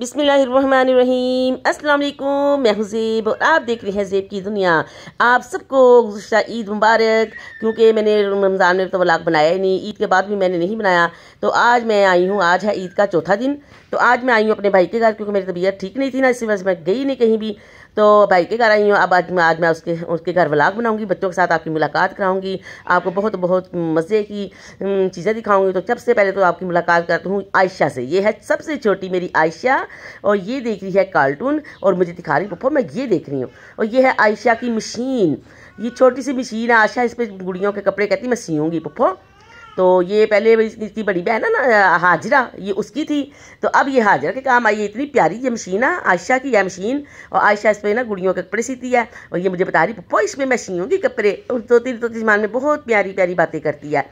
बिसमीम असलकुम मैं ज़ेब और आप देख रहे हैं जेब की दुनिया आप सबको गुज्त ईद मुबारक क्योंकि मैंने रमज़ान में तो वलाक बनाया ही नहीं ईद के बाद भी मैंने नहीं बनाया तो आज मैं आई हूँ आज है ईद का चौथा दिन तो आज मैं आई हूँ अपने भाई के घर क्योंकि मेरी तबीयत ठीक नहीं थी ना इसी वजह से मैं गई नहीं कहीं भी तो भाई के घर आई हूँ अब आज मैं आज मैं उसके उसके घर व्लाग बनाऊँगी बच्चों के साथ आपकी मुलाकात कराऊँगी आपको बहुत बहुत मज़े की हम्म, चीज़ें दिखाऊँगी तो सबसे पहले तो आपकी मुलाकात करती हूँ आयशा से ये है सबसे छोटी मेरी आयशा और ये देख रही है कार्टून और मुझे दिखा रही पप्पो मैं ये देख रही हूँ और ये है आयशा की मशीन ये छोटी सी मशीन है आशा इस पर गुड़ियों के कपड़े कहती मैं सीऊँगी पप्पो तो ये पहले इसकी बड़ी बहन है ना हाजरा ये उसकी थी तो अब ये हाजरा के काम आई इतनी प्यारी ये मशीन है आयशा की यह मशीन और आयशा इस पर ना गुड़ियों के कपड़े सीती है और ये मुझे बता रही पप्पो इसमें मैं सीऊँगी कपड़े और तो तीन तो तीन मान में बहुत प्यारी प्यारी बातें करती है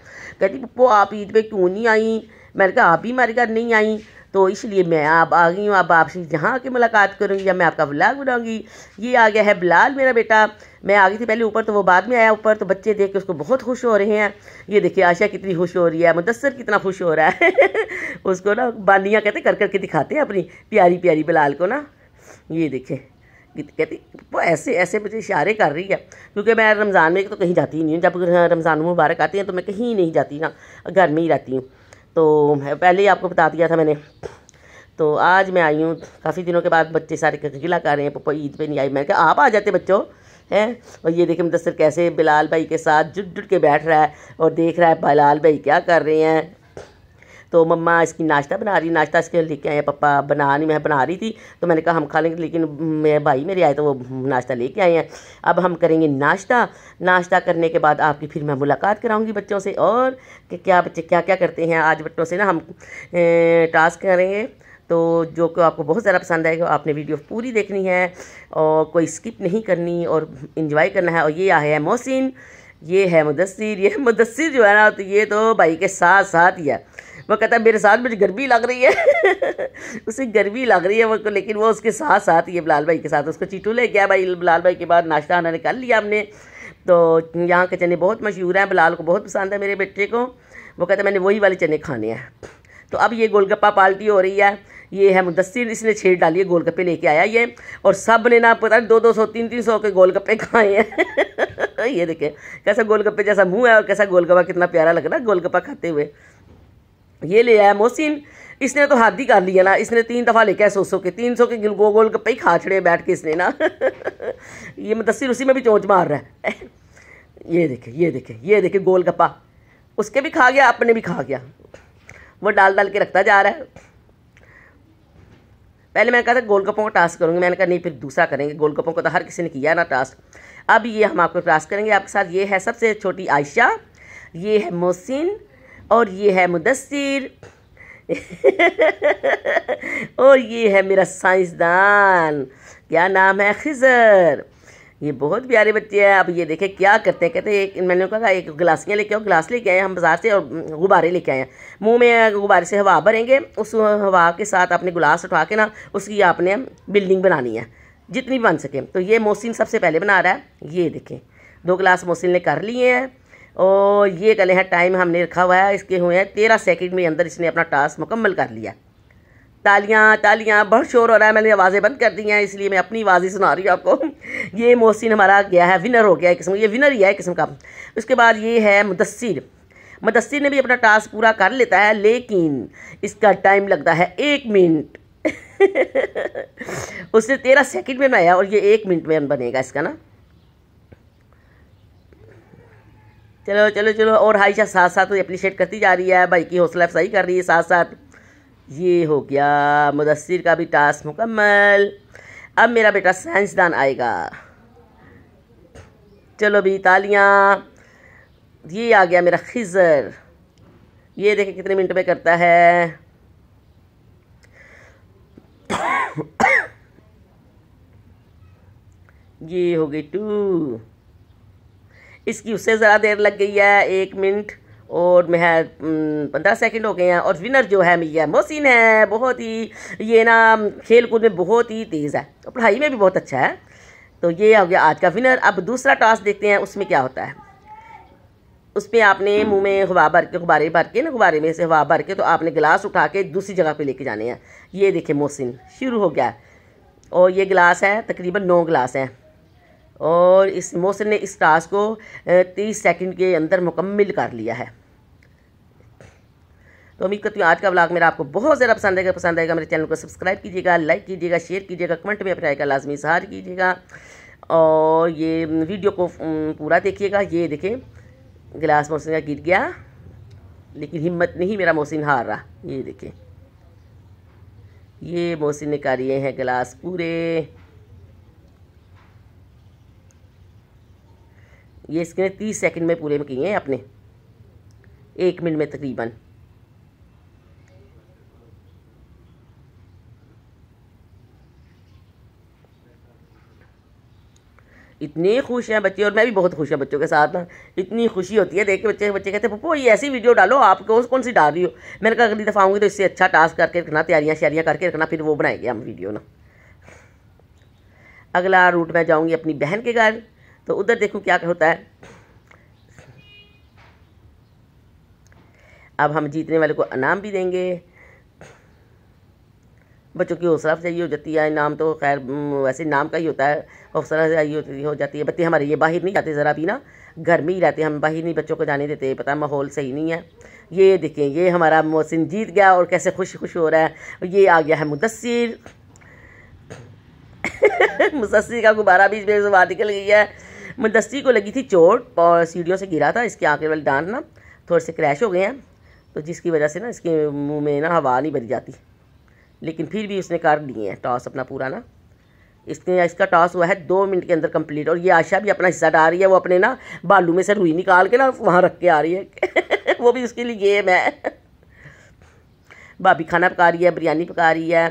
कहती पप्पो आप ईद पर क्यों नहीं आई मैंने कहा आप ही हमारे घर नहीं आई तो इसलिए मैं आप आ गई हूँ अब आपसे जहाँ आके मुलाकात करूँगी या मैं आपका ब्लाग बनाऊँगी ये आ गया है बिलाल मेरा बेटा मैं आ गई थी पहले ऊपर तो वो बाद में आया ऊपर तो बच्चे देख के उसको बहुत खुश हो रहे हैं ये देखिए आशा कितनी खुश हो रही है मुदसर कितना खुश हो रहा है उसको ना बानियाँ कहते कर करके दिखाते हैं अपनी प्यारी प्यारी बिलाल को ना ये देखे कहती वो ऐसे ऐसे मुझे इशारे कर रही है क्योंकि मैं रमज़ान में तो कहीं जाती ही नहीं हूँ जब रमज़ान मुबारक आती है तो मैं कहीं नहीं जाती ना हाँ, घर में ही रहती हूँ तो पहले ही आपको बता दिया था मैंने तो आज मैं आई हूँ काफ़ी दिनों के बाद बच्चे सारे गिला कर रहे हैं पप्पा ईद पे नहीं आई मैं कहा आप आ जाते बच्चों हैं और ये देखें मुदसर कैसे बिलाल भाई के साथ जुट जुट के बैठ रहा है और देख रहा है बिलाल भाई क्या कर रहे हैं तो मम्मा इसकी नाश्ता बना रही नाश्ता इसके लेके आए पापा बना नहीं मैं बना रही थी तो मैंने कहा हम खा लेंगे लेकिन मेरे भाई मेरे आए तो वो नाश्ता लेके आए हैं अब हम करेंगे नाश्ता नाश्ता करने के बाद आपकी फिर मैं मुलाकात कराऊँगी बच्चों से और क्या बच्चे क्या क्या करते हैं आज बच्चों से ना हम टास्क करेंगे तो जो को आपको बहुत ज़्यादा पसंद आएगा आपने वीडियो पूरी देखनी है और कोई स्किप नहीं करनी और इन्जॉय करना है और ये आया है मोहसिन ये है मुदसर ये मुदसर जो है ना तो ये तो भाई के साथ साथ ही है वो कहता है मेरे साथ मुझे गर्मी लग रही है उसे गर्मी लग रही है वो लेकिन वो उसके साथ साथ ये बिलाल भाई के साथ उसको चीटू ले गया भाई बिलाल भाई के बाद नाश्ता उन्होंने कर लिया हमने तो यहाँ के चने बहुत मशहूर हैं बिलाल को बहुत पसंद है मेरे बेटे को वो कहता है मैंने वही वाले चने खाने हैं तो अब ये गोलगप्पा पार्टी हो रही है ये है मुदस्सिर इसने छेड़ डाली है गोलगप्पे लेके आया ये और सब ने ना पता दो दो सौ तीन तीन सौ के गोलगप्पे खाए हैं ये देखें कैसा गोलगप्पे जैसा मुंह है और कैसा गोलगप्पा कितना प्यारा लग रहा है गोलगप्पा खाते हुए ये ले आया मोहसिन इसने तो हाथ ही कर लिया ना इसने तीन दफ़ा लेके आया सौ सौ के तीन सौ के गोल गोल गप्पे ही खा छड़े बैठ के इसने ना ये मुदसर उसी में भी चोंच मार रहा है ये देखे ये देखे ये देखे गोल गप्पा उसके भी खा गया अपने भी खा गया वो डाल डाल के रखता जा रहा है पहले मैंने कहा था गोल गप्पों का टास्क करूँगी मैंने कहा नहीं फिर दूसरा करेंगे गोलगप्पों को तो हर किसी ने किया ना टास्क अब ये हम आपको टास्क करेंगे आपके साथ ये है सबसे छोटी आयशा ये है मोहसिन और ये है मुदसर और ये है मेरा साइंसदान क्या नाम है खिजर ये बहुत प्यारे बच्चे हैं अब ये देखें क्या करते हैं कहते हैं एक मैंने कहा एक गिलासियाँ लेके आओ गिलास लेके आए हम बाज़ार से और गुब्बारे लेके आए हैं मुंह में गुब्बारे से हवा भरेंगे उस हवा के साथ आपने गिलास उठा के ना उसकी आपने बिल्डिंग बनानी है जितनी बन सके तो ये मोहसिन सबसे पहले बना रहा है ये देखें दो गिलास मोहसिन ने कर लिए हैं और ये गले हैं टाइम हमने रखा हुआ है इसके हुए हैं तेरह सेकंड में अंदर इसने अपना टास्क मुकम्मल कर लिया तालियाँ तालियाँ बहुत शोर हो रहा है मैंने आवाज़ें बंद कर दी हैं इसलिए मैं अपनी आवाज़ ही सुना रही हूँ आपको ये मोहसिन हमारा गया है विनर हो गया है किस्म ये विनर ही है किस्म का उसके बाद ये है मुदसर मुदसर ने भी अपना टास्क पूरा कर लेता है लेकिन इसका टाइम लगता है एक मिनट उसने तेरह सेकंड में बनाया और ये एक मिनट में बनेगा इसका ना चलो चलो चलो और हाइशा साथ साथ अपनी शेट करती जा रही है भाई की हौसला अफसाई कर रही है साथ साथ ये हो गया मुदसर का भी टास्क मुकम्मल अब मेरा बेटा साइंसदान आएगा चलो भी तालियाँ ये आ गया मेरा खिजर ये देखें कितने मिनट में करता है ये हो गई टू इसकी उससे ज़रा देर लग गई है एक मिनट और मैं पंद्रह सेकंड हो गए हैं और विनर जो है मियाँ मोहसिन है बहुत ही ये ना खेल कूद में बहुत ही तेज़ है और पढ़ाई में भी बहुत अच्छा है तो ये हो गया आज का विनर अब दूसरा टास्क देखते हैं उसमें क्या होता है उसमें आपने मुंह में हवा भर के गुब्बारे भर के ना गुब्बारे में से हवा भर के तो आपने गिलास उठा के दूसरी जगह पे लेके जाने हैं ये देखें मोहसिन शुरू हो गया और ये गिलास है तकरीबन नौ गिलास हैं और इस मोसन ने इस टास्क को तीस सेकंड के अंदर मुकम्मल कर लिया है तो उम्मीद करती हूँ आज का ब्लॉग मेरा आपको बहुत ज़्यादा पसंद आएगा पसंद आएगा मेरे चैनल को सब्सक्राइब कीजिएगा लाइक कीजिएगा शेयर कीजिएगा कमेंट में अपने आएगा लाजमी इजहार कीजिएगा और ये वीडियो को पूरा देखिएगा ये देखें गिलास मोहसिन का गिर गया लेकिन हिम्मत नहीं मेरा मोहसिन हार रहा ये देखें ये मोहसिन ने कर हैं गिलास पूरे ये इसके तीस सेकंड में पूरे में किए हैं आपने एक मिनट में तकरीबन इतने खुश हैं बच्चे और मैं भी बहुत खुश हूँ बच्चों के साथ ना इतनी खुशी होती है देख के बच्चे बच्चे कहते हैं पप्पो ये ऐसी वीडियो डालो आप कौन कौन सी डाल रही हो मैंने कहा अगली दफ़ा आऊँगी तो इससे अच्छा टास्क करके रखना तैयारियाँ श्यारियाँ करके रखना फिर वो बनाएंगे हम वीडियो ना अगला रूट मैं जाऊँगी अपनी बहन के घर तो उधर देखो क्या होता है अब हम जीतने वाले को इनाम भी देंगे बच्चों की हौसला अफजाई हो जाती है नाम तो खैर वैसे नाम का ही होता है हौसला अफजाई हो जाती है बच्चे हमारे ये बाहर नहीं जाते ज़रा भी ना घर में ही रहते हम बाहर नहीं बच्चों को जाने देते पता माहौल सही नहीं है ये देखें ये हमारा मोहसिन जीत गया और कैसे खुश खुश हो रहा है ये आ गया है मुदसर मुदसर का गुब्बारा भी बेजुबा निकल गई है मुदस्सी को लगी थी चोट और सीढ़ियों से गिरा था इसके आँखें वाले दांत ना थोड़े से क्रैश हो गए हैं तो जिसकी वजह से ना इसके मुंह में ना हवा नहीं भरी जाती लेकिन फिर भी उसने कर लिए हैं टॉस अपना पूरा ना इसने इसका टॉस हुआ है दो मिनट के अंदर कंप्लीट और ये आशा भी अपना हिस्सा डाल रही है वो अपने ना बालू में से रुई निकाल के ना वहाँ रख के आ रही है वो भी उसके लिए गेम है भाभी खाना पका रही है बिरयानी पका रही है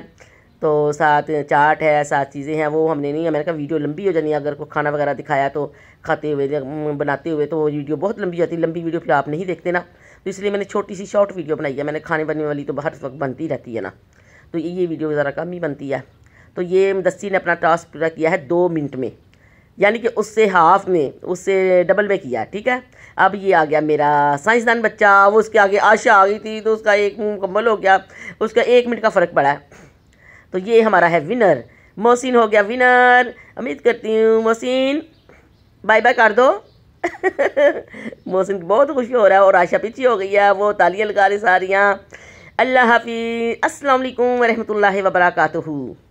तो साथ चाट है साथ चीज़ें हैं वो हमने नहीं हमारे कहा वीडियो लंबी हो जानी है अगर कोई खाना वगैरह दिखाया तो खाते हुए बनाते हुए तो वीडियो बहुत लंबी हो जाती है लंबी वीडियो फिर आप नहीं देखते ना तो इसलिए मैंने छोटी सी शॉर्ट वीडियो बनाई है मैंने खाने बनने वाली तो हर वक्त बनती रहती है ना तो ये वीडियो ज़रा कम ही बनती है तो ये दस्सी ने अपना टास्क पूरा किया है दो मिनट में यानी कि उससे हाफ में उससे डबल में किया ठीक है अब ये आ गया मेरा साइंसदान बच्चा वो उसके आगे आशा आ गई थी तो उसका एक मुकम्मल हो गया उसका एक मिनट का फ़र्क पड़ा है तो ये हमारा है विनर मोहसिन हो गया विनर उम्मीद करती हूँ मोहसिन बाय बाय कर दो मोहसिन बहुत खुशी हो रहा है और आशा पीछे हो गई है वो तालियाँ लगा रही सारियाँ अल्लाह हाफि असलकम वरहमल वबरकू